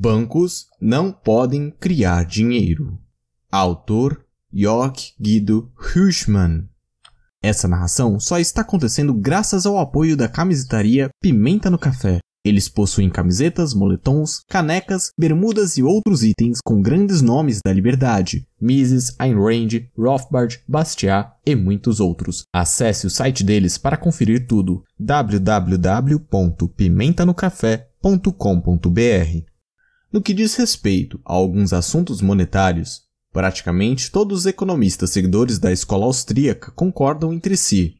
Bancos não podem criar dinheiro. Autor York Guido Hushman. Essa narração só está acontecendo graças ao apoio da camisetaria Pimenta no Café. Eles possuem camisetas, moletons, canecas, bermudas e outros itens com grandes nomes da liberdade: Mises, Ayn Rand, Rothbard, Bastiat e muitos outros. Acesse o site deles para conferir tudo: www.pimentanocafé.com.br. No que diz respeito a alguns assuntos monetários, praticamente todos os economistas seguidores da escola austríaca concordam entre si.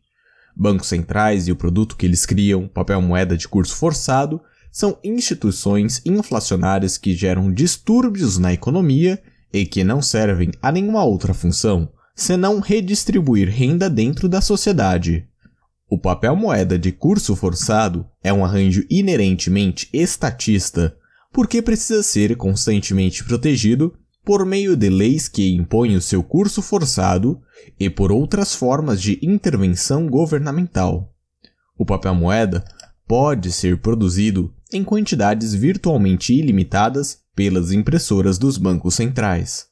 Bancos centrais e o produto que eles criam, papel moeda de curso forçado, são instituições inflacionárias que geram distúrbios na economia e que não servem a nenhuma outra função senão redistribuir renda dentro da sociedade. O papel moeda de curso forçado é um arranjo inerentemente estatista, porque precisa ser constantemente protegido por meio de leis que impõem o seu curso forçado e por outras formas de intervenção governamental. O papel moeda pode ser produzido em quantidades virtualmente ilimitadas pelas impressoras dos bancos centrais.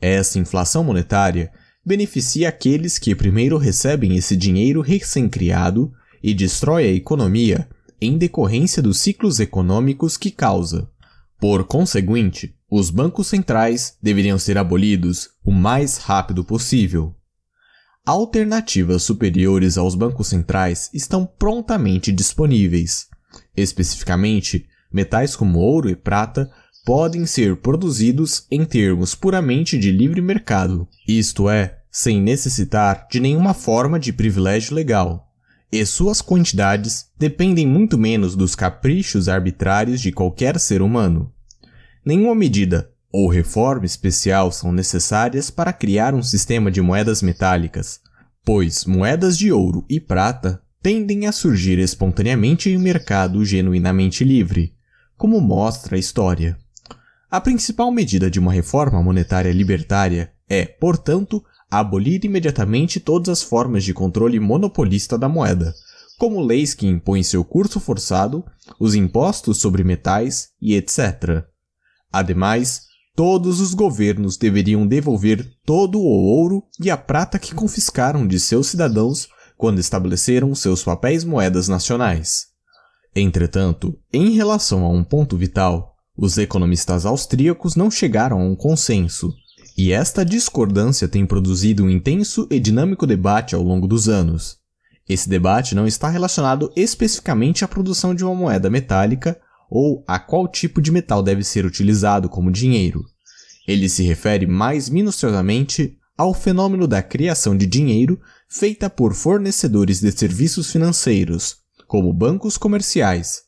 Essa inflação monetária beneficia aqueles que primeiro recebem esse dinheiro recém-criado e destrói a economia em decorrência dos ciclos econômicos que causa. Por conseguinte, os bancos centrais deveriam ser abolidos o mais rápido possível. Alternativas superiores aos bancos centrais estão prontamente disponíveis. Especificamente, metais como ouro e prata podem ser produzidos em termos puramente de livre mercado, isto é, sem necessitar de nenhuma forma de privilégio legal e suas quantidades dependem muito menos dos caprichos arbitrários de qualquer ser humano. Nenhuma medida ou reforma especial são necessárias para criar um sistema de moedas metálicas, pois moedas de ouro e prata tendem a surgir espontaneamente em um mercado genuinamente livre, como mostra a história. A principal medida de uma reforma monetária libertária é, portanto, abolir imediatamente todas as formas de controle monopolista da moeda, como leis que impõem seu curso forçado, os impostos sobre metais e etc. Ademais, todos os governos deveriam devolver todo o ouro e a prata que confiscaram de seus cidadãos quando estabeleceram seus papéis moedas nacionais. Entretanto, em relação a um ponto vital, os economistas austríacos não chegaram a um consenso, e esta discordância tem produzido um intenso e dinâmico debate ao longo dos anos. Esse debate não está relacionado especificamente à produção de uma moeda metálica ou a qual tipo de metal deve ser utilizado como dinheiro. Ele se refere mais minuciosamente ao fenômeno da criação de dinheiro feita por fornecedores de serviços financeiros, como bancos comerciais.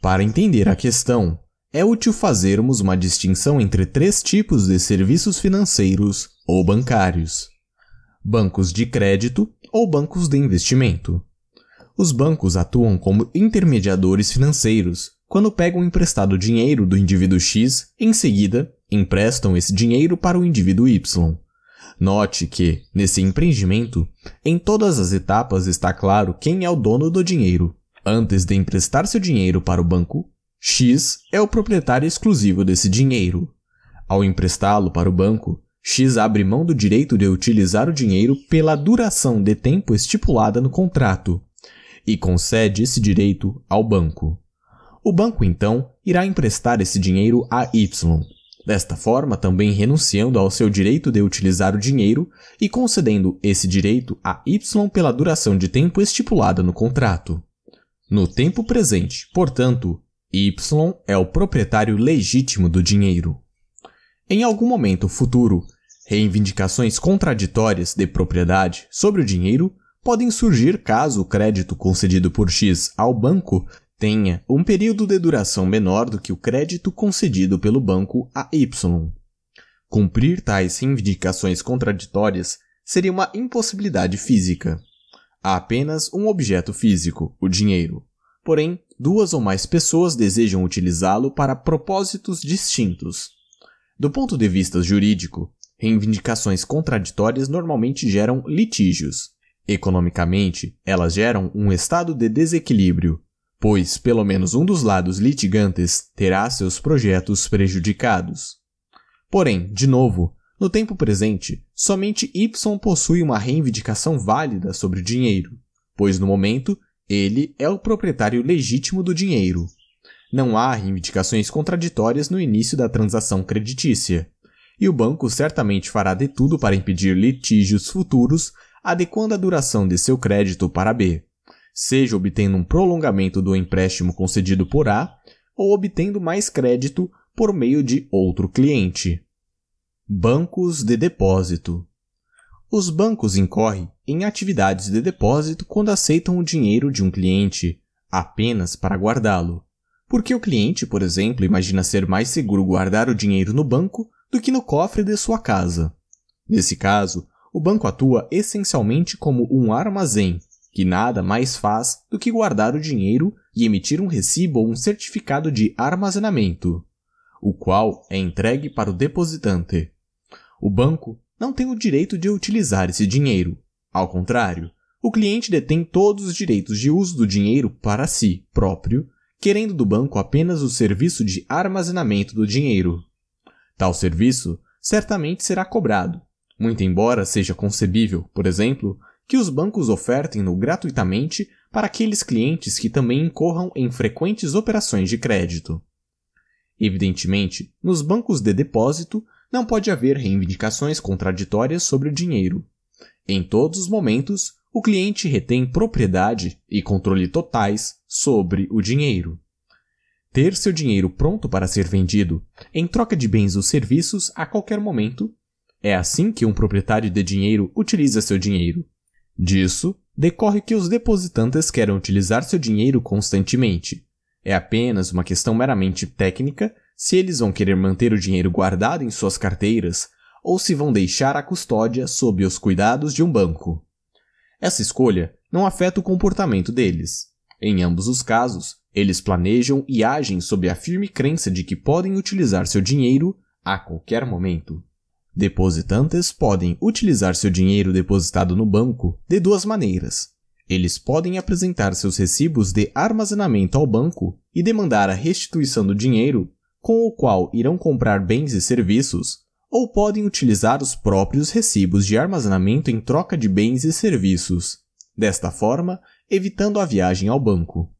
Para entender a questão, é útil fazermos uma distinção entre três tipos de serviços financeiros ou bancários: bancos de crédito ou bancos de investimento. Os bancos atuam como intermediadores financeiros quando pegam emprestado dinheiro do indivíduo X, em seguida, emprestam esse dinheiro para o indivíduo Y. Note que, nesse empreendimento, em todas as etapas está claro quem é o dono do dinheiro. Antes de emprestar seu dinheiro para o banco, X é o proprietário exclusivo desse dinheiro. Ao emprestá-lo para o banco, X abre mão do direito de utilizar o dinheiro pela duração de tempo estipulada no contrato e concede esse direito ao banco. O banco, então, irá emprestar esse dinheiro a Y, desta forma também renunciando ao seu direito de utilizar o dinheiro e concedendo esse direito a Y pela duração de tempo estipulada no contrato. No tempo presente, portanto, Y é o proprietário legítimo do dinheiro. Em algum momento futuro, reivindicações contraditórias de propriedade sobre o dinheiro podem surgir caso o crédito concedido por X ao banco tenha um período de duração menor do que o crédito concedido pelo banco a Y. Cumprir tais reivindicações contraditórias seria uma impossibilidade física. Há apenas um objeto físico, o dinheiro, porém, duas ou mais pessoas desejam utilizá-lo para propósitos distintos. Do ponto de vista jurídico, reivindicações contraditórias normalmente geram litígios. Economicamente, elas geram um estado de desequilíbrio, pois pelo menos um dos lados litigantes terá seus projetos prejudicados. Porém, de novo, no tempo presente, somente Y possui uma reivindicação válida sobre o dinheiro, pois no momento ele é o proprietário legítimo do dinheiro. Não há reivindicações contraditórias no início da transação creditícia. E o banco certamente fará de tudo para impedir litígios futuros, adequando a duração de seu crédito para B, seja obtendo um prolongamento do empréstimo concedido por A ou obtendo mais crédito por meio de outro cliente. Bancos de depósito. Os bancos incorrem em atividades de depósito quando aceitam o dinheiro de um cliente, apenas para guardá-lo. Porque o cliente, por exemplo, imagina ser mais seguro guardar o dinheiro no banco do que no cofre de sua casa. Nesse caso, o banco atua essencialmente como um armazém, que nada mais faz do que guardar o dinheiro e emitir um recibo ou um certificado de armazenamento, o qual é entregue para o depositante. O banco não tem o direito de utilizar esse dinheiro, ao contrário, o cliente detém todos os direitos de uso do dinheiro para si próprio, querendo do banco apenas o serviço de armazenamento do dinheiro. Tal serviço certamente será cobrado, muito embora seja concebível, por exemplo, que os bancos ofertem-no gratuitamente para aqueles clientes que também incorram em frequentes operações de crédito. Evidentemente, nos bancos de depósito não pode haver reivindicações contraditórias sobre o dinheiro. Em todos os momentos, o cliente retém propriedade e controle totais sobre o dinheiro. Ter seu dinheiro pronto para ser vendido, em troca de bens ou serviços a qualquer momento, é assim que um proprietário de dinheiro utiliza seu dinheiro. Disso, decorre que os depositantes querem utilizar seu dinheiro constantemente. É apenas uma questão meramente técnica se eles vão querer manter o dinheiro guardado em suas carteiras ou se vão deixar a custódia sob os cuidados de um banco. Essa escolha não afeta o comportamento deles. Em ambos os casos, eles planejam e agem sob a firme crença de que podem utilizar seu dinheiro a qualquer momento. Depositantes podem utilizar seu dinheiro depositado no banco de duas maneiras. Eles podem apresentar seus recibos de armazenamento ao banco e demandar a restituição do dinheiro, com o qual irão comprar bens e serviços ou podem utilizar os próprios recibos de armazenamento em troca de bens e serviços, desta forma, evitando a viagem ao banco.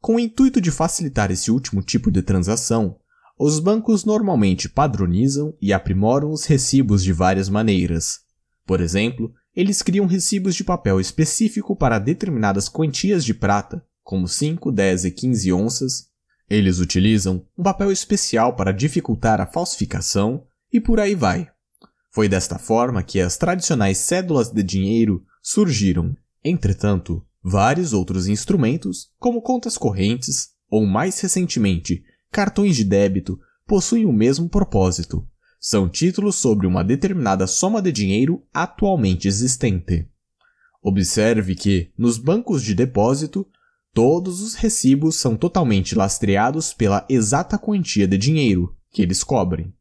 Com o intuito de facilitar esse último tipo de transação, os bancos normalmente padronizam e aprimoram os recibos de várias maneiras. Por exemplo, eles criam recibos de papel específico para determinadas quantias de prata, como 5, 10 e 15 onças. Eles utilizam um papel especial para dificultar a falsificação, e por aí vai. Foi desta forma que as tradicionais cédulas de dinheiro surgiram. Entretanto, vários outros instrumentos, como contas correntes ou mais recentemente, cartões de débito, possuem o mesmo propósito. São títulos sobre uma determinada soma de dinheiro atualmente existente. Observe que, nos bancos de depósito, todos os recibos são totalmente lastreados pela exata quantia de dinheiro que eles cobrem.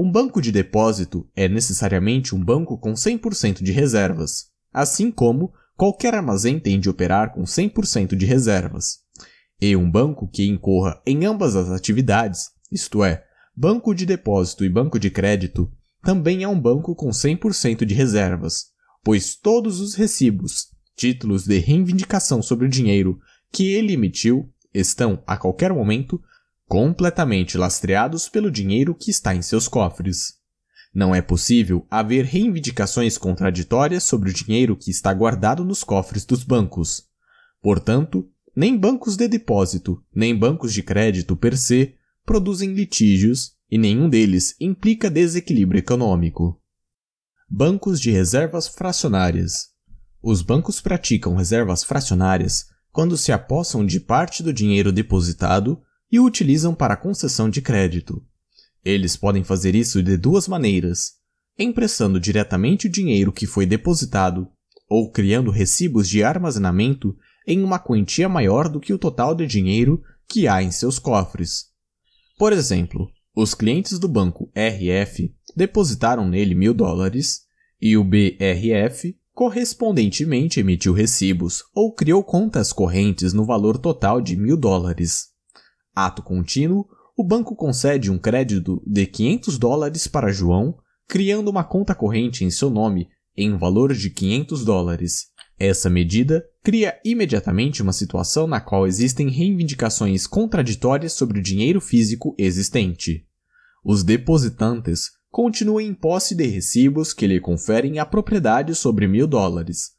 Um banco de depósito é necessariamente um banco com 100% de reservas, assim como qualquer armazém tem de operar com 100% de reservas. E um banco que incorra em ambas as atividades, isto é, banco de depósito e banco de crédito, também é um banco com 100% de reservas, pois todos os recibos, títulos de reivindicação sobre o dinheiro que ele emitiu estão, a qualquer momento, completamente lastreados pelo dinheiro que está em seus cofres. Não é possível haver reivindicações contraditórias sobre o dinheiro que está guardado nos cofres dos bancos. Portanto, nem bancos de depósito, nem bancos de crédito per se produzem litígios e nenhum deles implica desequilíbrio econômico. Bancos de reservas fracionárias. Os bancos praticam reservas fracionárias quando se apossam de parte do dinheiro depositado e o utilizam para concessão de crédito. Eles podem fazer isso de duas maneiras: emprestando diretamente o dinheiro que foi depositado ou criando recibos de armazenamento em uma quantia maior do que o total de dinheiro que há em seus cofres. Por exemplo, os clientes do banco RF depositaram nele mil dólares e o BRF correspondentemente emitiu recibos ou criou contas correntes no valor total de mil dólares. Ato contínuo, o banco concede um crédito de 500 dólares para João, criando uma conta corrente em seu nome em valor de 500 dólares. Essa medida cria imediatamente uma situação na qual existem reivindicações contraditórias sobre o dinheiro físico existente. Os depositantes continuam em posse de recibos que lhe conferem a propriedade sobre mil dólares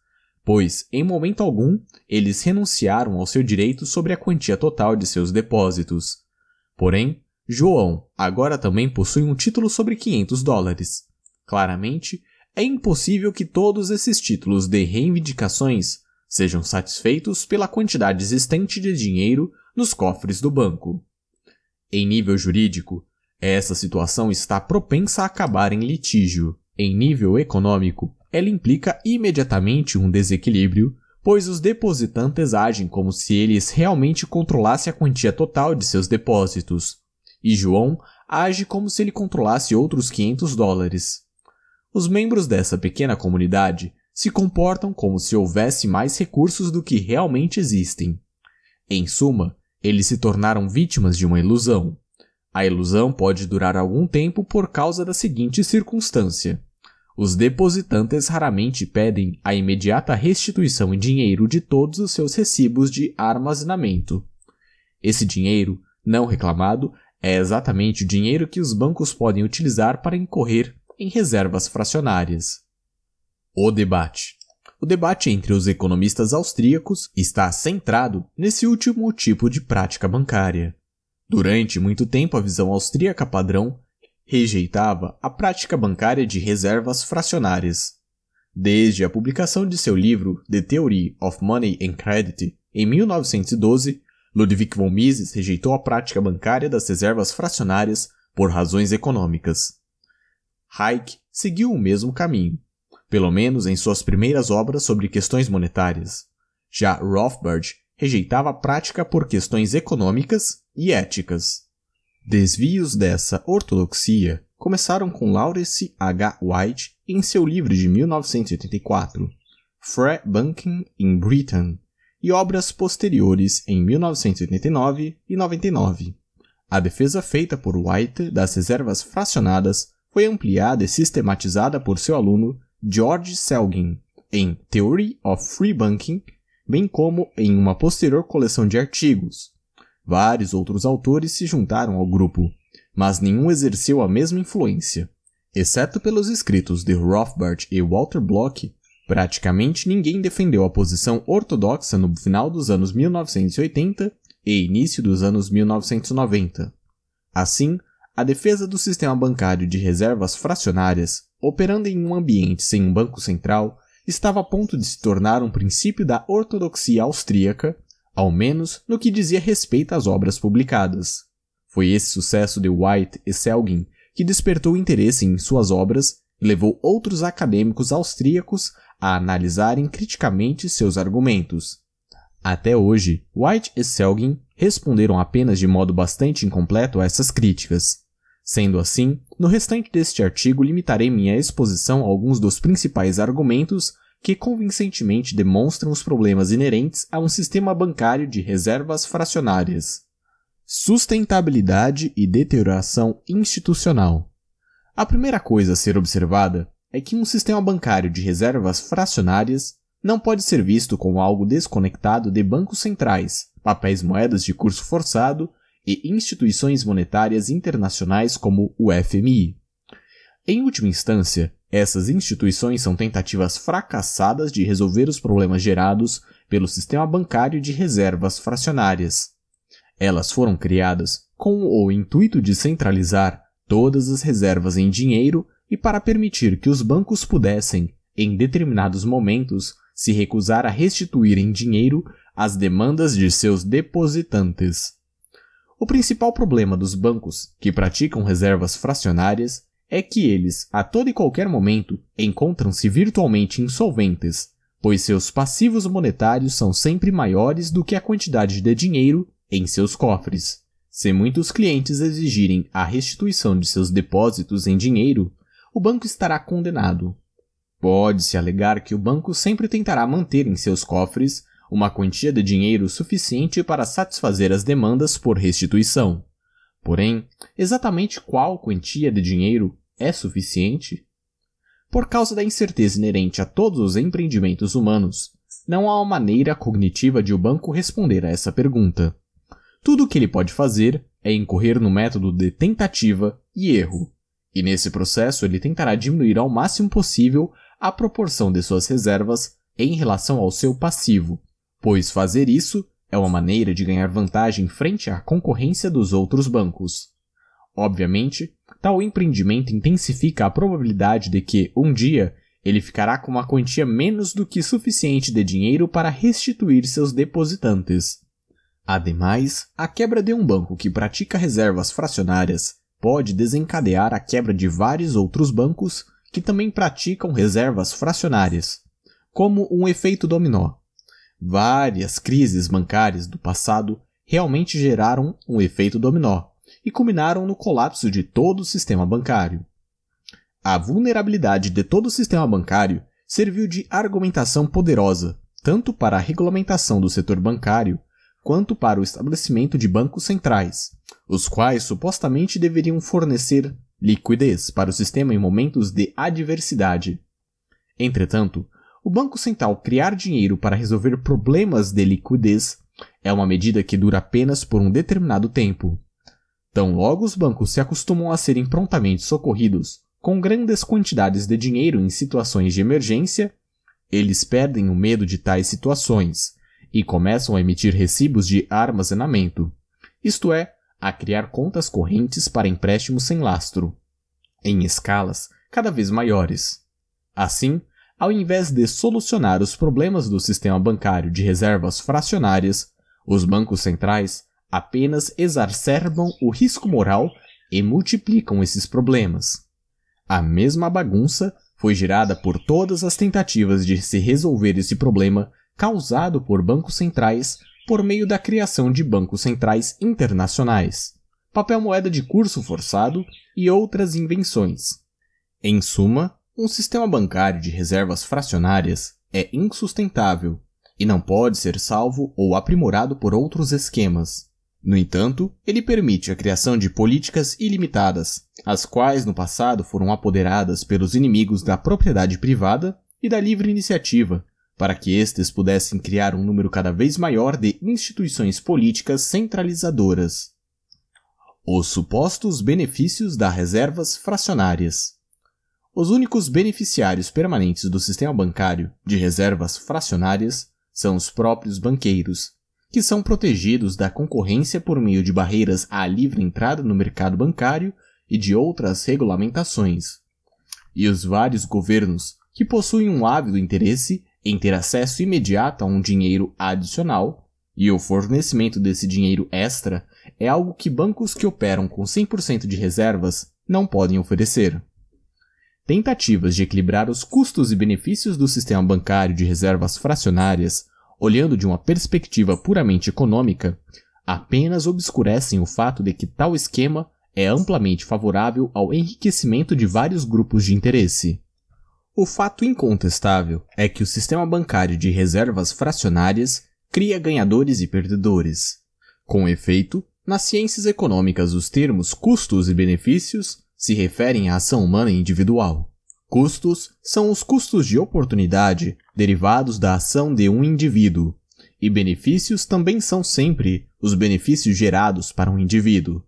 pois, em momento algum, eles renunciaram ao seu direito sobre a quantia total de seus depósitos. Porém, João agora também possui um título sobre 500 dólares. Claramente, é impossível que todos esses títulos de reivindicações sejam satisfeitos pela quantidade existente de dinheiro nos cofres do banco. Em nível jurídico, essa situação está propensa a acabar em litígio. Em nível econômico, ela implica imediatamente um desequilíbrio, pois os depositantes agem como se eles realmente controlassem a quantia total de seus depósitos, e João age como se ele controlasse outros 500 dólares. Os membros dessa pequena comunidade se comportam como se houvesse mais recursos do que realmente existem. Em suma, eles se tornaram vítimas de uma ilusão. A ilusão pode durar algum tempo por causa da seguinte circunstância. Os depositantes raramente pedem a imediata restituição em dinheiro de todos os seus recibos de armazenamento. Esse dinheiro, não reclamado, é exatamente o dinheiro que os bancos podem utilizar para incorrer em reservas fracionárias. O debate. O debate entre os economistas austríacos está centrado nesse último tipo de prática bancária. Durante muito tempo, a visão austríaca padrão rejeitava a prática bancária de reservas fracionárias. Desde a publicação de seu livro The Theory of Money and Credit, em 1912, Ludwig von Mises rejeitou a prática bancária das reservas fracionárias por razões econômicas. Hayek seguiu o mesmo caminho, pelo menos em suas primeiras obras sobre questões monetárias. Já Rothbard rejeitava a prática por questões econômicas e éticas. Desvios dessa ortodoxia começaram com Lawrence H. White em seu livro de 1984, Free Banking in Britain, e obras posteriores em 1989 e 99. A defesa feita por White das reservas fracionadas foi ampliada e sistematizada por seu aluno George Selgin em Theory of Free Banking, bem como em uma posterior coleção de artigos, Vários outros autores se juntaram ao grupo, mas nenhum exerceu a mesma influência. Exceto pelos escritos de Rothbard e Walter Block, praticamente ninguém defendeu a posição ortodoxa no final dos anos 1980 e início dos anos 1990. Assim, a defesa do sistema bancário de reservas fracionárias, operando em um ambiente sem um banco central, estava a ponto de se tornar um princípio da ortodoxia austríaca ao menos no que dizia respeito às obras publicadas. Foi esse sucesso de White e Selgin que despertou interesse em suas obras e levou outros acadêmicos austríacos a analisarem criticamente seus argumentos. Até hoje, White e Selgin responderam apenas de modo bastante incompleto a essas críticas. Sendo assim, no restante deste artigo limitarei minha exposição a alguns dos principais argumentos que convincentemente demonstram os problemas inerentes a um sistema bancário de reservas fracionárias. Sustentabilidade e deterioração institucional. A primeira coisa a ser observada é que um sistema bancário de reservas fracionárias não pode ser visto como algo desconectado de bancos centrais, papéis moedas de curso forçado e instituições monetárias internacionais como o FMI. Em última instância, essas instituições são tentativas fracassadas de resolver os problemas gerados pelo sistema bancário de reservas fracionárias. Elas foram criadas com o intuito de centralizar todas as reservas em dinheiro e para permitir que os bancos pudessem, em determinados momentos, se recusar a restituir em dinheiro as demandas de seus depositantes. O principal problema dos bancos que praticam reservas fracionárias é que eles, a todo e qualquer momento, encontram-se virtualmente insolventes, pois seus passivos monetários são sempre maiores do que a quantidade de dinheiro em seus cofres. Se muitos clientes exigirem a restituição de seus depósitos em dinheiro, o banco estará condenado. Pode-se alegar que o banco sempre tentará manter em seus cofres uma quantia de dinheiro suficiente para satisfazer as demandas por restituição. Porém, exatamente qual quantia de dinheiro é suficiente? Por causa da incerteza inerente a todos os empreendimentos humanos, não há uma maneira cognitiva de o banco responder a essa pergunta. Tudo o que ele pode fazer é incorrer no método de tentativa e erro, e nesse processo ele tentará diminuir ao máximo possível a proporção de suas reservas em relação ao seu passivo, pois fazer isso é uma maneira de ganhar vantagem frente à concorrência dos outros bancos. Obviamente, Tal empreendimento intensifica a probabilidade de que, um dia, ele ficará com uma quantia menos do que suficiente de dinheiro para restituir seus depositantes. Ademais, a quebra de um banco que pratica reservas fracionárias pode desencadear a quebra de vários outros bancos que também praticam reservas fracionárias, como um efeito dominó. Várias crises bancárias do passado realmente geraram um efeito dominó, e culminaram no colapso de todo o sistema bancário. A vulnerabilidade de todo o sistema bancário serviu de argumentação poderosa, tanto para a regulamentação do setor bancário quanto para o estabelecimento de bancos centrais, os quais supostamente deveriam fornecer liquidez para o sistema em momentos de adversidade. Entretanto, o Banco Central criar dinheiro para resolver problemas de liquidez é uma medida que dura apenas por um determinado tempo. Tão logo os bancos se acostumam a serem prontamente socorridos com grandes quantidades de dinheiro em situações de emergência, eles perdem o medo de tais situações e começam a emitir recibos de armazenamento, isto é, a criar contas correntes para empréstimos sem lastro, em escalas cada vez maiores. Assim, ao invés de solucionar os problemas do sistema bancário de reservas fracionárias, os bancos centrais apenas exacerbam o risco moral e multiplicam esses problemas. A mesma bagunça foi gerada por todas as tentativas de se resolver esse problema causado por bancos centrais por meio da criação de bancos centrais internacionais, papel moeda de curso forçado e outras invenções. Em suma, um sistema bancário de reservas fracionárias é insustentável e não pode ser salvo ou aprimorado por outros esquemas. No entanto, ele permite a criação de políticas ilimitadas, as quais no passado foram apoderadas pelos inimigos da propriedade privada e da livre iniciativa, para que estes pudessem criar um número cada vez maior de instituições políticas centralizadoras. Os supostos benefícios das reservas fracionárias. Os únicos beneficiários permanentes do sistema bancário de reservas fracionárias são os próprios banqueiros, que são protegidos da concorrência por meio de barreiras à livre entrada no mercado bancário e de outras regulamentações. E os vários governos que possuem um ávido interesse em ter acesso imediato a um dinheiro adicional, e o fornecimento desse dinheiro extra é algo que bancos que operam com 100% de reservas não podem oferecer. Tentativas de equilibrar os custos e benefícios do sistema bancário de reservas fracionárias olhando de uma perspectiva puramente econômica, apenas obscurecem o fato de que tal esquema é amplamente favorável ao enriquecimento de vários grupos de interesse. O fato incontestável é que o sistema bancário de reservas fracionárias cria ganhadores e perdedores. Com efeito, nas ciências econômicas os termos custos e benefícios se referem à ação humana individual. Custos são os custos de oportunidade derivados da ação de um indivíduo, e benefícios também são sempre os benefícios gerados para um indivíduo.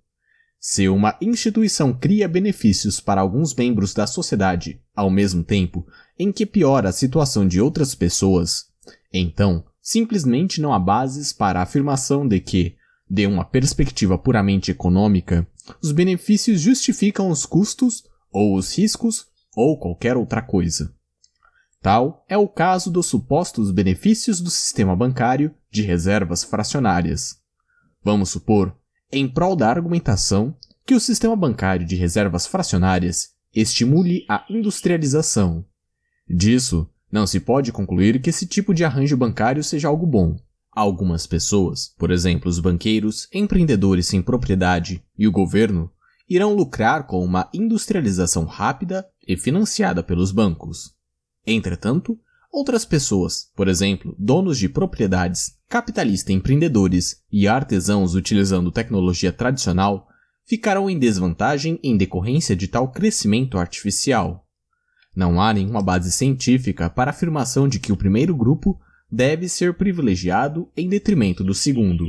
Se uma instituição cria benefícios para alguns membros da sociedade ao mesmo tempo em que piora a situação de outras pessoas, então simplesmente não há bases para a afirmação de que, de uma perspectiva puramente econômica, os benefícios justificam os custos ou os riscos ou qualquer outra coisa. Tal é o caso dos supostos benefícios do sistema bancário de reservas fracionárias. Vamos supor, em prol da argumentação, que o sistema bancário de reservas fracionárias estimule a industrialização. Disso, não se pode concluir que esse tipo de arranjo bancário seja algo bom. Algumas pessoas, por exemplo os banqueiros, empreendedores sem propriedade e o governo, irão lucrar com uma industrialização rápida e financiada pelos bancos. Entretanto, outras pessoas, por exemplo, donos de propriedades, capitalistas empreendedores e artesãos utilizando tecnologia tradicional, ficaram em desvantagem em decorrência de tal crescimento artificial. Não há nenhuma base científica para a afirmação de que o primeiro grupo deve ser privilegiado em detrimento do segundo.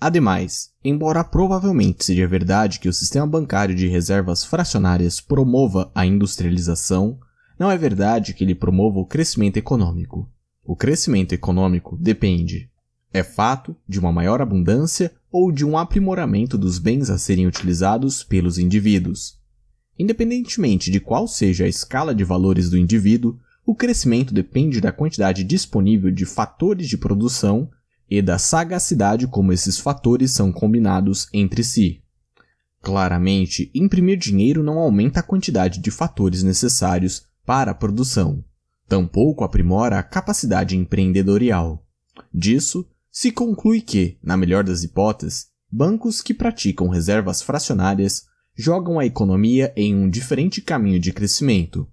Ademais, embora provavelmente seja verdade que o sistema bancário de reservas fracionárias promova a industrialização, não é verdade que ele promova o crescimento econômico. O crescimento econômico depende, é fato, de uma maior abundância ou de um aprimoramento dos bens a serem utilizados pelos indivíduos. Independentemente de qual seja a escala de valores do indivíduo, o crescimento depende da quantidade disponível de fatores de produção e da sagacidade como esses fatores são combinados entre si. Claramente, imprimir dinheiro não aumenta a quantidade de fatores necessários para a produção, tampouco aprimora a capacidade empreendedorial. Disso, se conclui que, na melhor das hipóteses, bancos que praticam reservas fracionárias jogam a economia em um diferente caminho de crescimento.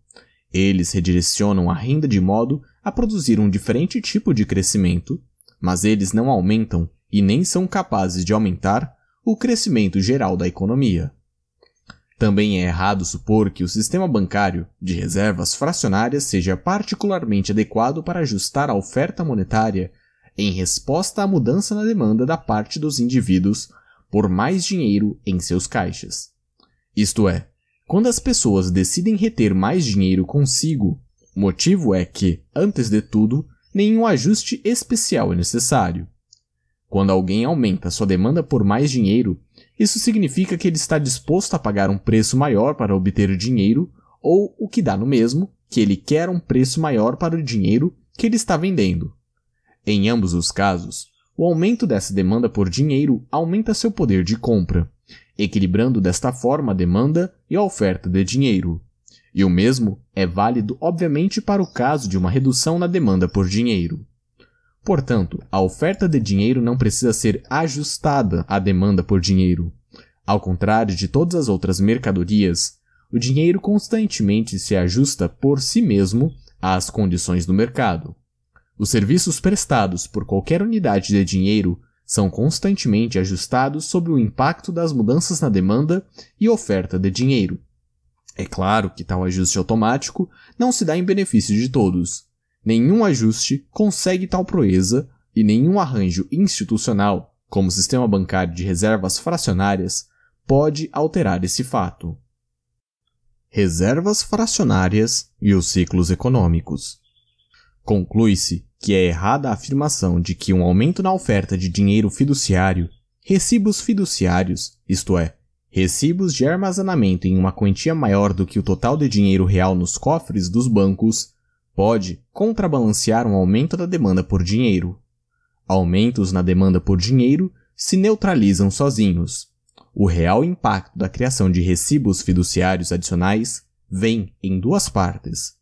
Eles redirecionam a renda de modo a produzir um diferente tipo de crescimento mas eles não aumentam e nem são capazes de aumentar o crescimento geral da economia. Também é errado supor que o sistema bancário de reservas fracionárias seja particularmente adequado para ajustar a oferta monetária em resposta à mudança na demanda da parte dos indivíduos por mais dinheiro em seus caixas. Isto é, quando as pessoas decidem reter mais dinheiro consigo, o motivo é que, antes de tudo, nenhum ajuste especial é necessário. Quando alguém aumenta sua demanda por mais dinheiro, isso significa que ele está disposto a pagar um preço maior para obter o dinheiro, ou o que dá no mesmo, que ele quer um preço maior para o dinheiro que ele está vendendo. Em ambos os casos, o aumento dessa demanda por dinheiro aumenta seu poder de compra, equilibrando desta forma a demanda e a oferta de dinheiro. E o mesmo é válido, obviamente, para o caso de uma redução na demanda por dinheiro. Portanto, a oferta de dinheiro não precisa ser ajustada à demanda por dinheiro. Ao contrário de todas as outras mercadorias, o dinheiro constantemente se ajusta por si mesmo às condições do mercado. Os serviços prestados por qualquer unidade de dinheiro são constantemente ajustados sob o impacto das mudanças na demanda e oferta de dinheiro. É claro que tal ajuste automático não se dá em benefício de todos. Nenhum ajuste consegue tal proeza e nenhum arranjo institucional, como o sistema bancário de reservas fracionárias, pode alterar esse fato. Reservas fracionárias e os ciclos econômicos. Conclui-se que é errada a afirmação de que um aumento na oferta de dinheiro fiduciário, recibos fiduciários, isto é, recibos de armazenamento em uma quantia maior do que o total de dinheiro real nos cofres dos bancos, pode contrabalancear um aumento da demanda por dinheiro. Aumentos na demanda por dinheiro se neutralizam sozinhos. O real impacto da criação de recibos fiduciários adicionais vem em duas partes.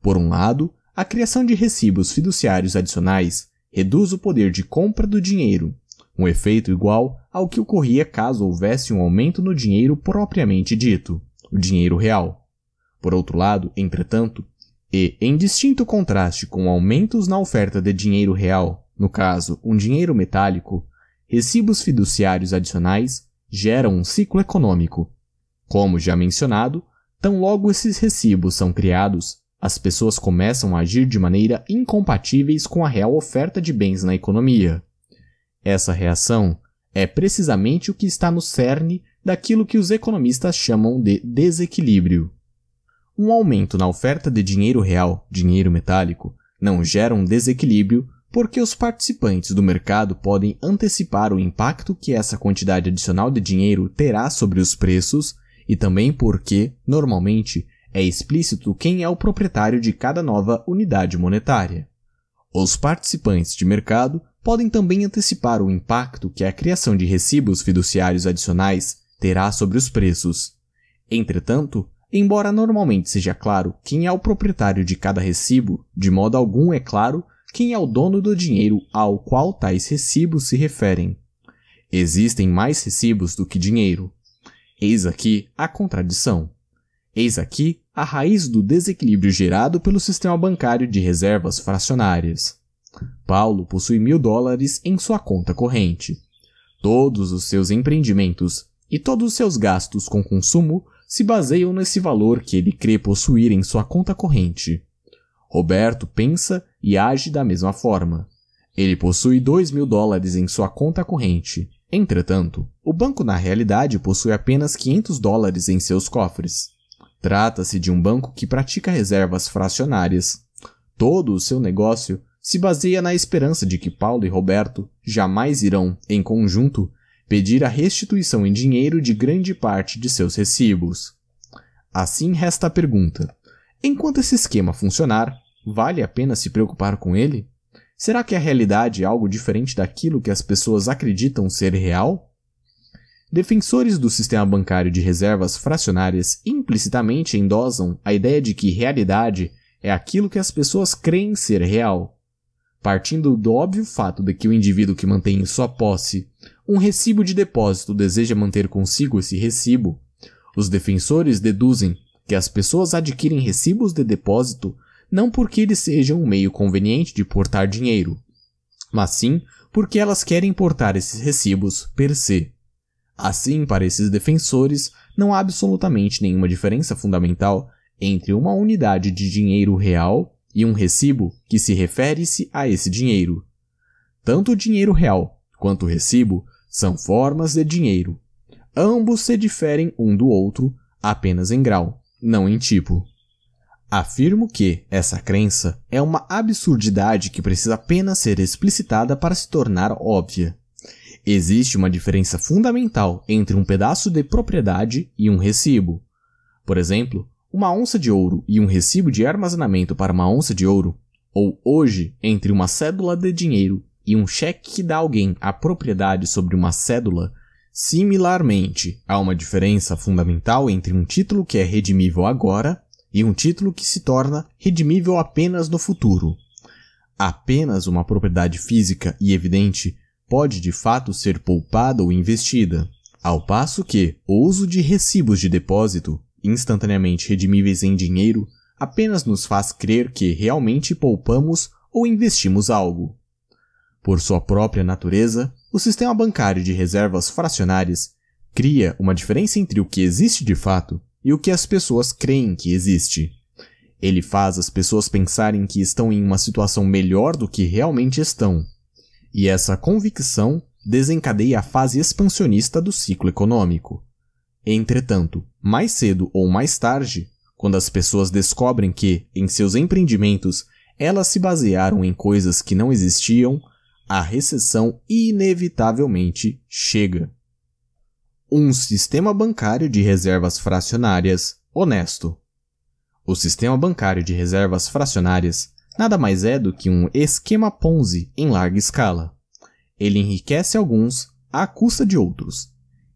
Por um lado, a criação de recibos fiduciários adicionais reduz o poder de compra do dinheiro um efeito igual ao que ocorria caso houvesse um aumento no dinheiro propriamente dito, o dinheiro real. Por outro lado, entretanto, e em distinto contraste com aumentos na oferta de dinheiro real, no caso, um dinheiro metálico, recibos fiduciários adicionais geram um ciclo econômico. Como já mencionado, tão logo esses recibos são criados, as pessoas começam a agir de maneira incompatíveis com a real oferta de bens na economia. Essa reação é precisamente o que está no cerne daquilo que os economistas chamam de desequilíbrio. Um aumento na oferta de dinheiro real, dinheiro metálico, não gera um desequilíbrio porque os participantes do mercado podem antecipar o impacto que essa quantidade adicional de dinheiro terá sobre os preços e também porque, normalmente, é explícito quem é o proprietário de cada nova unidade monetária. Os participantes de mercado podem também antecipar o impacto que a criação de recibos fiduciários adicionais terá sobre os preços. Entretanto, embora normalmente seja claro quem é o proprietário de cada recibo, de modo algum é claro quem é o dono do dinheiro ao qual tais recibos se referem. Existem mais recibos do que dinheiro. Eis aqui a contradição. Eis aqui a raiz do desequilíbrio gerado pelo sistema bancário de reservas fracionárias. Paulo possui mil dólares em sua conta corrente. Todos os seus empreendimentos e todos os seus gastos com consumo se baseiam nesse valor que ele crê possuir em sua conta corrente. Roberto pensa e age da mesma forma. Ele possui dois mil dólares em sua conta corrente. Entretanto, o banco na realidade possui apenas 500 dólares em seus cofres. Trata-se de um banco que pratica reservas fracionárias. Todo o seu negócio se baseia na esperança de que Paulo e Roberto jamais irão, em conjunto, pedir a restituição em dinheiro de grande parte de seus recibos. Assim resta a pergunta: enquanto esse esquema funcionar, vale a pena se preocupar com ele? Será que a realidade é algo diferente daquilo que as pessoas acreditam ser real? Defensores do sistema bancário de reservas fracionárias implicitamente endosam a ideia de que realidade é aquilo que as pessoas creem ser real partindo do óbvio fato de que o indivíduo que mantém em sua posse um recibo de depósito deseja manter consigo esse recibo, os defensores deduzem que as pessoas adquirem recibos de depósito não porque eles sejam um meio conveniente de portar dinheiro, mas sim porque elas querem portar esses recibos per se. Assim, para esses defensores, não há absolutamente nenhuma diferença fundamental entre uma unidade de dinheiro real e um recibo que se refere-se a esse dinheiro. Tanto o dinheiro real quanto o recibo são formas de dinheiro. Ambos se diferem um do outro apenas em grau, não em tipo. Afirmo que essa crença é uma absurdidade que precisa apenas ser explicitada para se tornar óbvia. Existe uma diferença fundamental entre um pedaço de propriedade e um recibo. Por exemplo, uma onça de ouro e um recibo de armazenamento para uma onça de ouro, ou hoje, entre uma cédula de dinheiro e um cheque que dá alguém a propriedade sobre uma cédula, similarmente, há uma diferença fundamental entre um título que é redimível agora e um título que se torna redimível apenas no futuro. Apenas uma propriedade física e evidente pode de fato ser poupada ou investida, ao passo que o uso de recibos de depósito instantaneamente redimíveis em dinheiro apenas nos faz crer que realmente poupamos ou investimos algo. Por sua própria natureza, o sistema bancário de reservas fracionárias cria uma diferença entre o que existe de fato e o que as pessoas creem que existe. Ele faz as pessoas pensarem que estão em uma situação melhor do que realmente estão. E essa convicção desencadeia a fase expansionista do ciclo econômico, Entretanto, mais cedo ou mais tarde, quando as pessoas descobrem que, em seus empreendimentos, elas se basearam em coisas que não existiam, a recessão inevitavelmente chega. Um sistema bancário de reservas fracionárias honesto. O sistema bancário de reservas fracionárias nada mais é do que um esquema Ponzi em larga escala. Ele enriquece alguns à custa de outros,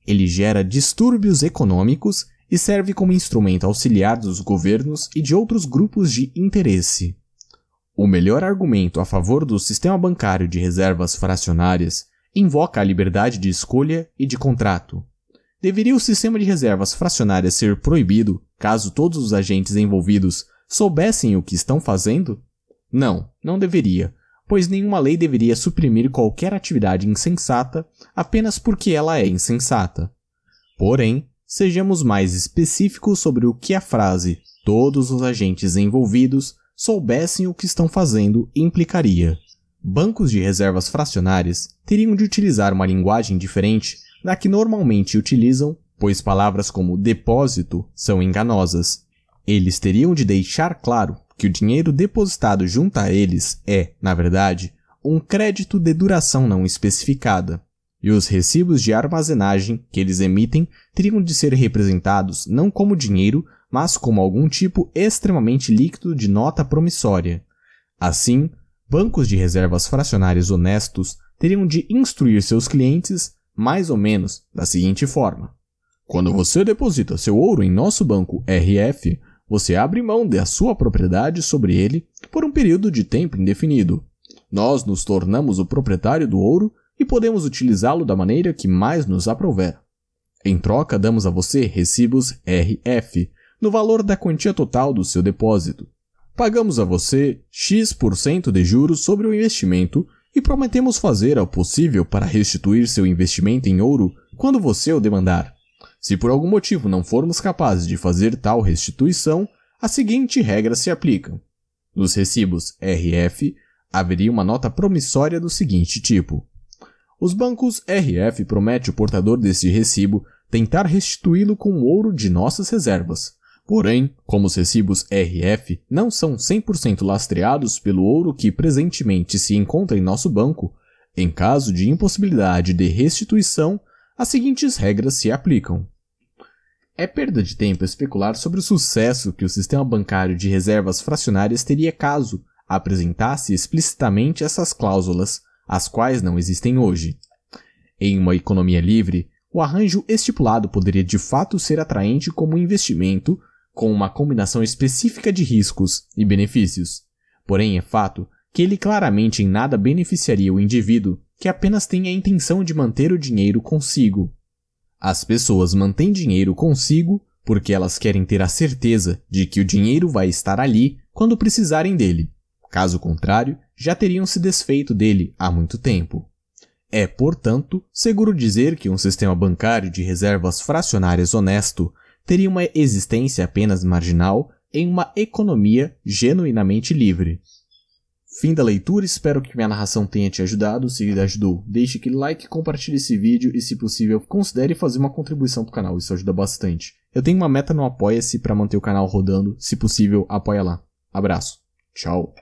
ele gera distúrbios econômicos e serve como instrumento auxiliar dos governos e de outros grupos de interesse. O melhor argumento a favor do sistema bancário de reservas fracionárias invoca a liberdade de escolha e de contrato. Deveria o sistema de reservas fracionárias ser proibido caso todos os agentes envolvidos soubessem o que estão fazendo? Não, não deveria, pois nenhuma lei deveria suprimir qualquer atividade insensata apenas porque ela é insensata. Porém, sejamos mais específicos sobre o que a frase todos os agentes envolvidos soubessem o que estão fazendo implicaria. Bancos de reservas fracionárias teriam de utilizar uma linguagem diferente da que normalmente utilizam, pois palavras como depósito são enganosas. Eles teriam de deixar claro que o dinheiro depositado junto a eles é, na verdade, um crédito de duração não especificada, e os recibos de armazenagem que eles emitem teriam de ser representados não como dinheiro, mas como algum tipo extremamente líquido de nota promissória. Assim, bancos de reservas fracionárias honestos teriam de instruir seus clientes, mais ou menos, da seguinte forma: Quando você deposita seu ouro em nosso banco RF, você abre mão da sua propriedade sobre ele por um período de tempo indefinido. Nós nos tornamos o proprietário do ouro e podemos utilizá-lo da maneira que mais nos aprouver. Em troca, damos a você recibos RF, no valor da quantia total do seu depósito. Pagamos a você X% de juros sobre o investimento e prometemos fazer o possível para restituir seu investimento em ouro quando você o demandar. Se por algum motivo não formos capazes de fazer tal restituição, a seguinte regra se aplica. Nos recibos RF, haveria uma nota promissória do seguinte tipo: Os bancos RF promete o portador desse recibo tentar restituí-lo com o ouro de nossas reservas. Porém, como os recibos RF não são 100% lastreados pelo ouro que presentemente se encontra em nosso banco, em caso de impossibilidade de restituição, as seguintes regras se aplicam. É perda de tempo especular sobre o sucesso que o sistema bancário de reservas fracionárias teria caso apresentasse explicitamente essas cláusulas, as quais não existem hoje. Em uma economia livre, o arranjo estipulado poderia de fato ser atraente como investimento, com uma combinação específica de riscos e benefícios. Porém, é fato que ele claramente em nada beneficiaria o indivíduo que apenas tem a intenção de manter o dinheiro consigo as pessoas mantêm dinheiro consigo porque elas querem ter a certeza de que o dinheiro vai estar ali quando precisarem dele. Caso contrário, já teriam se desfeito dele há muito tempo. É, portanto, seguro dizer que um sistema bancário de reservas fracionárias honesto teria uma existência apenas marginal em uma economia genuinamente livre, Fim da leitura, espero que minha narração tenha te ajudado. Se ajudou, deixe aquele like, compartilhe esse vídeo e, se possível, considere fazer uma contribuição para o canal, isso ajuda bastante. Eu tenho uma meta no Apoia-se para manter o canal rodando, se possível, apoia lá. Abraço, tchau!